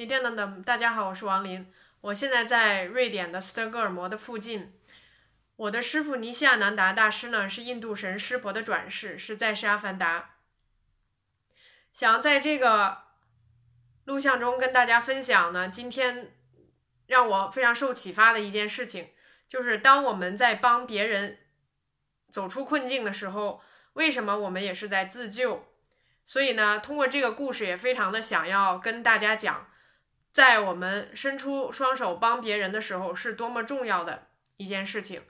李店等的，大家好，我是王林，我现在在瑞典的斯德哥尔摩的附近。我的师傅尼西亚南达大师呢，是印度神师婆的转世，是在世阿凡达。想在这个录像中跟大家分享呢，今天让我非常受启发的一件事情，就是当我们在帮别人走出困境的时候，为什么我们也是在自救？所以呢，通过这个故事，也非常的想要跟大家讲。在我们伸出双手帮别人的时候，是多么重要的一件事情。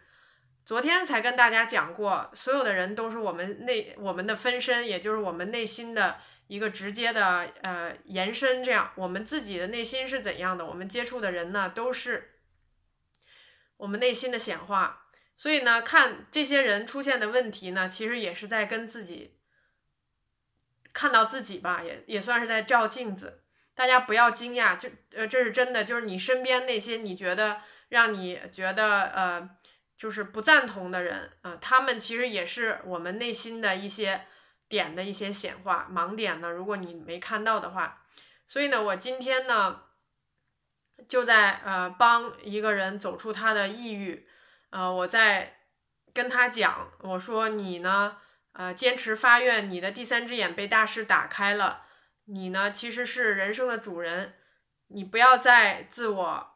昨天才跟大家讲过，所有的人都是我们内我们的分身，也就是我们内心的一个直接的呃延伸。这样，我们自己的内心是怎样的，我们接触的人呢，都是我们内心的显化。所以呢，看这些人出现的问题呢，其实也是在跟自己看到自己吧，也也算是在照镜子。大家不要惊讶，就呃，这是真的，就是你身边那些你觉得让你觉得呃，就是不赞同的人啊，他们其实也是我们内心的一些点的一些显化，盲点呢，如果你没看到的话。所以呢，我今天呢，就在呃帮一个人走出他的抑郁，呃，我在跟他讲，我说你呢，呃，坚持发愿，你的第三只眼被大师打开了。你呢？其实是人生的主人，你不要再自我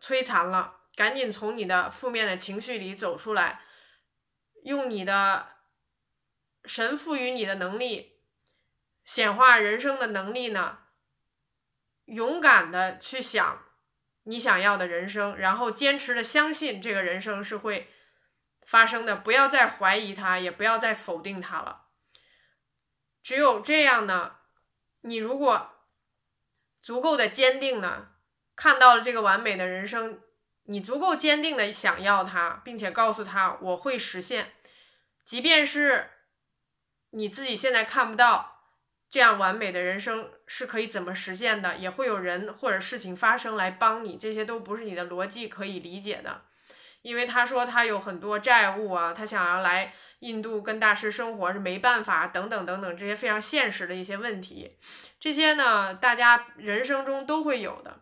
摧残了，赶紧从你的负面的情绪里走出来，用你的神赋予你的能力，显化人生的能力呢，勇敢的去想你想要的人生，然后坚持的相信这个人生是会发生的，不要再怀疑它，也不要再否定它了，只有这样呢。你如果足够的坚定呢，看到了这个完美的人生，你足够坚定的想要它，并且告诉他我会实现，即便是你自己现在看不到这样完美的人生是可以怎么实现的，也会有人或者事情发生来帮你，这些都不是你的逻辑可以理解的。因为他说他有很多债务啊，他想要来印度跟大师生活是没办法，等等等等这些非常现实的一些问题，这些呢大家人生中都会有的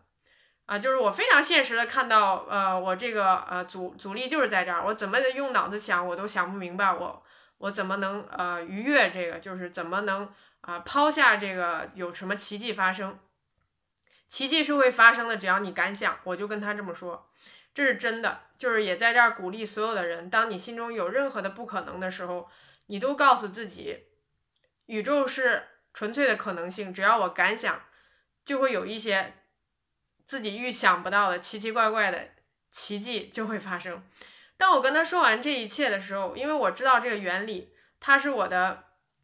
啊，就是我非常现实的看到，呃，我这个呃阻阻力就是在这儿，我怎么用脑子想我都想不明白，我我怎么能呃逾越这个，就是怎么能啊抛下这个有什么奇迹发生？奇迹是会发生的，只要你敢想，我就跟他这么说。这是真的，就是也在这儿鼓励所有的人。当你心中有任何的不可能的时候，你都告诉自己，宇宙是纯粹的可能性。只要我敢想，就会有一些自己预想不到的奇奇怪怪的奇迹就会发生。当我跟他说完这一切的时候，因为我知道这个原理，它是我的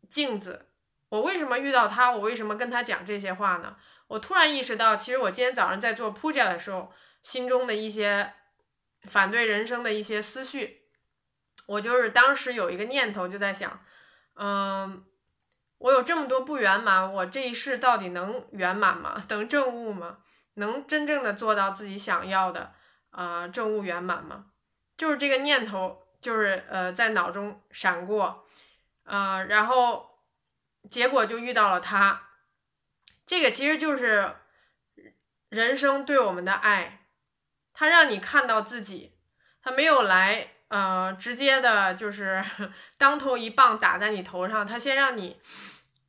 镜子。我为什么遇到他？我为什么跟他讲这些话呢？我突然意识到，其实我今天早上在做 puja 的时候，心中的一些反对人生的一些思绪，我就是当时有一个念头，就在想，嗯，我有这么多不圆满，我这一世到底能圆满吗？能证悟吗？能真正的做到自己想要的啊证悟圆满吗？就是这个念头，就是呃在脑中闪过，啊，然后。结果就遇到了他，这个其实就是人生对我们的爱，他让你看到自己，他没有来，呃，直接的就是 当头一棒打在你头上，他先让你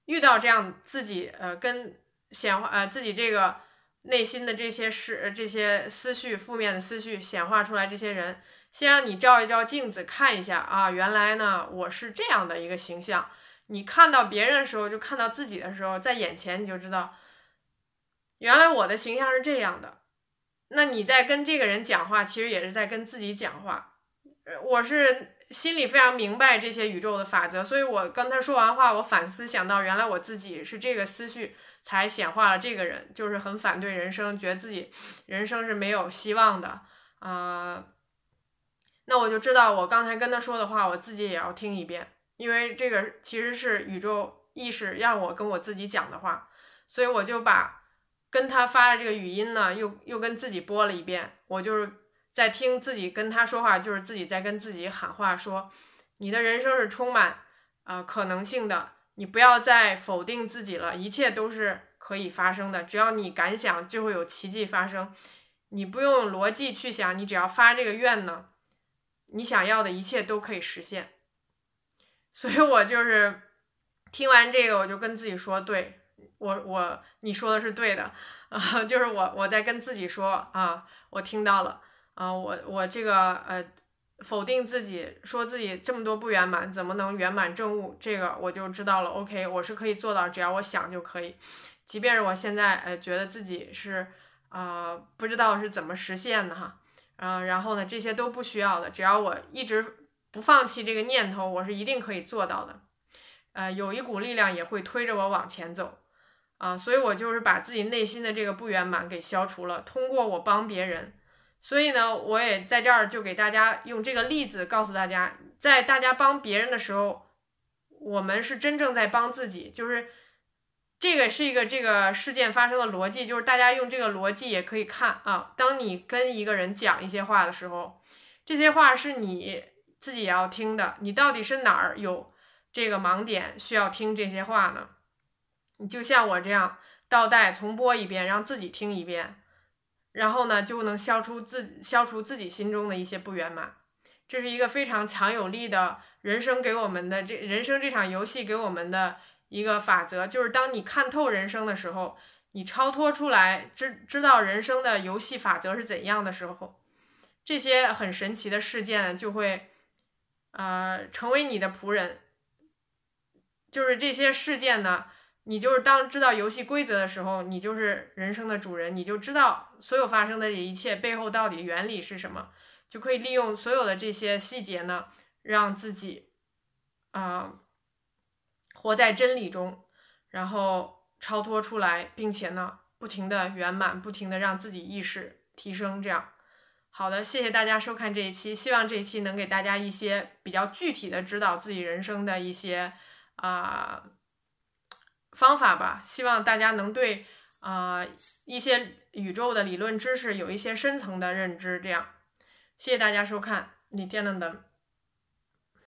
遇到这样自己，呃，跟显化，呃，自己这个内心的这些事，这些思绪，负面的思绪显化出来这些人。先让你照一照镜子，看一下啊，原来呢我是这样的一个形象。你看到别人的时候，就看到自己的时候，在眼前你就知道，原来我的形象是这样的。那你在跟这个人讲话，其实也是在跟自己讲话。我是心里非常明白这些宇宙的法则，所以我跟他说完话，我反思想到，原来我自己是这个思绪才显化了这个人，就是很反对人生，觉得自己人生是没有希望的啊。那我就知道，我刚才跟他说的话，我自己也要听一遍，因为这个其实是宇宙意识让我跟我自己讲的话，所以我就把跟他发的这个语音呢，又又跟自己播了一遍。我就是在听自己跟他说话，就是自己在跟自己喊话，说你的人生是充满啊可能性的，你不要再否定自己了，一切都是可以发生的，只要你敢想，就会有奇迹发生。你不用逻辑去想，你只要发这个愿呢。你想要的一切都可以实现，所以我就是听完这个，我就跟自己说，对我我你说的是对的，啊，就是我我在跟自己说啊，我听到了啊，我我这个呃否定自己，说自己这么多不圆满，怎么能圆满正悟？这个我就知道了，OK，我是可以做到，只要我想就可以，即便是我现在呃觉得自己是啊不知道是怎么实现的哈。嗯，然后呢，这些都不需要的，只要我一直不放弃这个念头，我是一定可以做到的。呃，有一股力量也会推着我往前走，啊，所以我就是把自己内心的这个不圆满给消除了。通过我帮别人，所以呢，我也在这儿就给大家用这个例子告诉大家，在大家帮别人的时候，我们是真正在帮自己，就是。这个是一个这个事件发生的逻辑，就是大家用这个逻辑也可以看啊。当你跟一个人讲一些话的时候，这些话是你自己要听的。你到底是哪儿有这个盲点，需要听这些话呢？你就像我这样倒带重播一遍，让自己听一遍，然后呢就能消除自消除自己心中的一些不圆满。这是一个非常强有力的，人生给我们的这人生这场游戏给我们的。一个法则就是，当你看透人生的时候，你超脱出来，知知道人生的游戏法则是怎样的时候，这些很神奇的事件就会，呃，成为你的仆人。就是这些事件呢，你就是当知道游戏规则的时候，你就是人生的主人，你就知道所有发生的这一切背后到底原理是什么，就可以利用所有的这些细节呢，让自己，啊。活在真理中，然后超脱出来，并且呢，不停的圆满，不停的让自己意识提升，这样。好的，谢谢大家收看这一期，希望这一期能给大家一些比较具体的指导自己人生的一些啊方法吧。希望大家能对啊一些宇宙的理论知识有一些深层的认知。这样，谢谢大家收看，你点亮的。